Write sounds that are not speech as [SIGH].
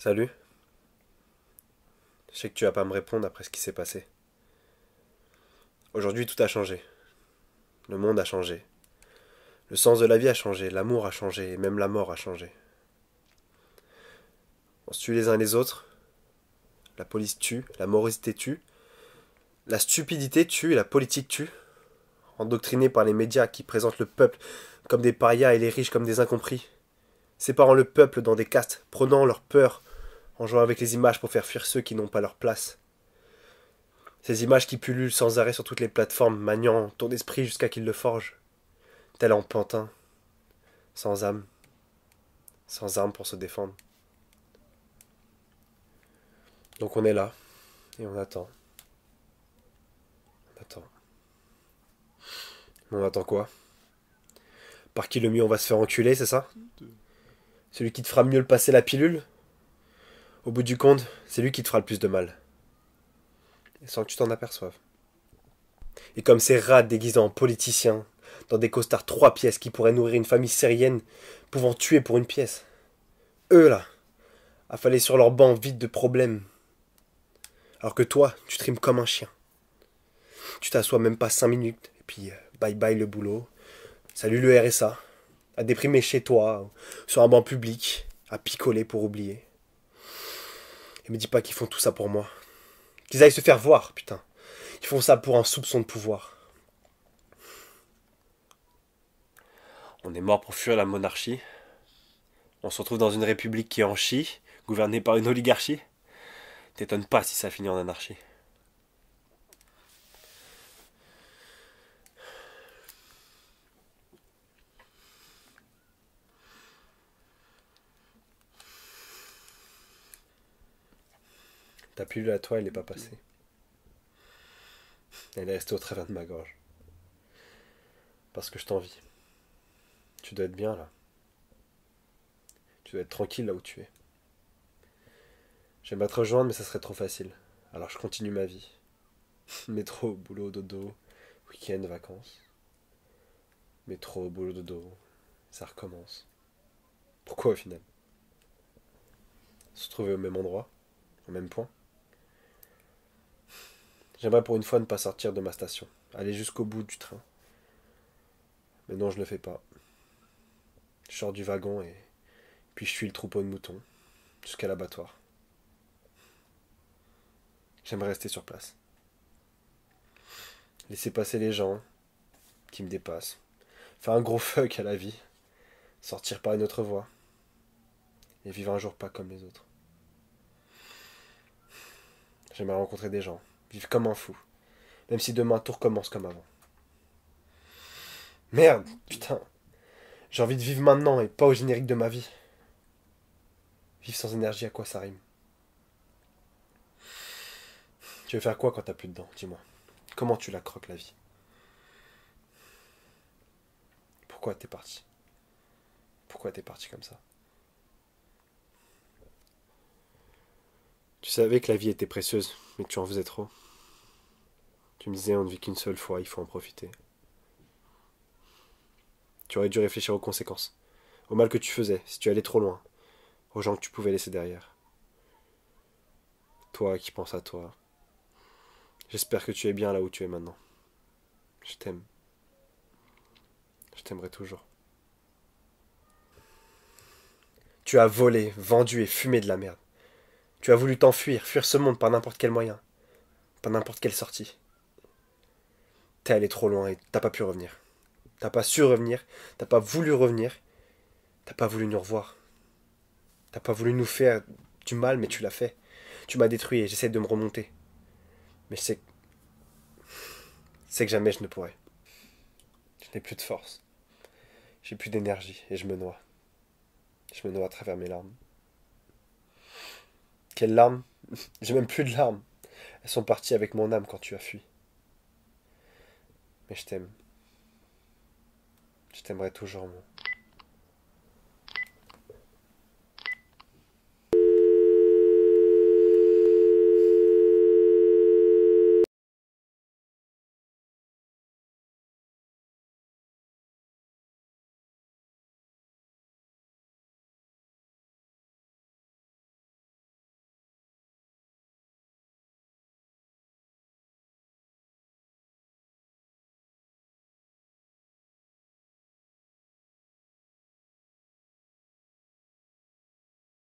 Salut. Je sais que tu vas pas me répondre après ce qui s'est passé. Aujourd'hui, tout a changé. Le monde a changé. Le sens de la vie a changé, l'amour a changé, et même la mort a changé. On se tue les uns les autres. La police tue, la morosité tue. La stupidité tue et la politique tue. Endoctrinée par les médias qui présentent le peuple comme des parias et les riches comme des incompris séparant le peuple dans des castes, prenant leur peur en jouant avec les images pour faire fuir ceux qui n'ont pas leur place. Ces images qui pullulent sans arrêt sur toutes les plateformes, maniant ton esprit jusqu'à qu'il le forge, tel en pantin, sans âme, sans arme pour se défendre. Donc on est là, et on attend. On attend. on attend quoi Par qui le mieux on va se faire enculer, c'est ça Celui qui te fera mieux le passer la pilule au bout du compte, c'est lui qui te fera le plus de mal. Sans que tu t'en aperçoives. Et comme ces rats déguisés en politiciens, dans des costards trois pièces qui pourraient nourrir une famille syrienne, pouvant tuer pour une pièce. Eux là, affalés sur leur banc vide de problèmes. Alors que toi, tu trimes comme un chien. Tu t'assois même pas cinq minutes, et puis euh, bye bye le boulot. Salut le RSA. À déprimer chez toi, sur un banc public, à picoler pour oublier. Et me dis pas qu'ils font tout ça pour moi. Qu'ils aillent se faire voir, putain. Ils font ça pour un soupçon de pouvoir. On est mort pour fuir la monarchie. On se retrouve dans une république qui est en chie, gouvernée par une oligarchie. T'étonnes pas si ça finit en anarchie. La pilule à toi, elle n'est pas passée. Elle est restée au travers de ma gorge. Parce que je t'envie. Tu dois être bien là. Tu dois être tranquille là où tu es. J'aimerais te rejoindre, mais ça serait trop facile. Alors je continue ma vie. [LAUGHS] Métro, boulot, dodo, week-end, vacances. Métro, boulot, dodo, ça recommence. Pourquoi au final Se trouver au même endroit, au même point J'aimerais pour une fois ne pas sortir de ma station, aller jusqu'au bout du train. Mais non, je ne le fais pas. Je sors du wagon et puis je suis le troupeau de moutons jusqu'à l'abattoir. J'aimerais rester sur place. Laisser passer les gens qui me dépassent. Faire un gros [LAUGHS] fuck à la vie. Sortir par une autre voie. Et vivre un jour pas comme les autres. J'aimerais rencontrer des gens. Vivre comme un fou. Même si demain tout recommence comme avant. Merde, putain. J'ai envie de vivre maintenant et pas au générique de ma vie. Vivre sans énergie, à quoi ça rime Tu veux faire quoi quand t'as plus de dents Dis-moi. Comment tu la croques la vie Pourquoi t'es parti Pourquoi t'es parti comme ça Tu savais que la vie était précieuse, mais tu en faisais trop. Tu me disais, on ne vit qu'une seule fois, il faut en profiter. Tu aurais dû réfléchir aux conséquences, au mal que tu faisais, si tu allais trop loin, aux gens que tu pouvais laisser derrière. Toi qui penses à toi. J'espère que tu es bien là où tu es maintenant. Je t'aime. Je t'aimerai toujours. Tu as volé, vendu et fumé de la merde. Tu as voulu t'enfuir, fuir ce monde par n'importe quel moyen, par n'importe quelle sortie. T'es allé trop loin et t'as pas pu revenir. T'as pas su revenir, t'as pas voulu revenir, t'as pas voulu nous revoir. T'as pas voulu nous faire du mal, mais tu l'as fait. Tu m'as détruit et j'essaie de me remonter. Mais je sais C'est que jamais je ne pourrai. Je n'ai plus de force. J'ai plus d'énergie et je me noie. Je me noie à travers mes larmes. Quelles larmes J'ai même plus de larmes. Elles sont parties avec mon âme quand tu as fui. Mais je t'aime. Je t'aimerai toujours, moi.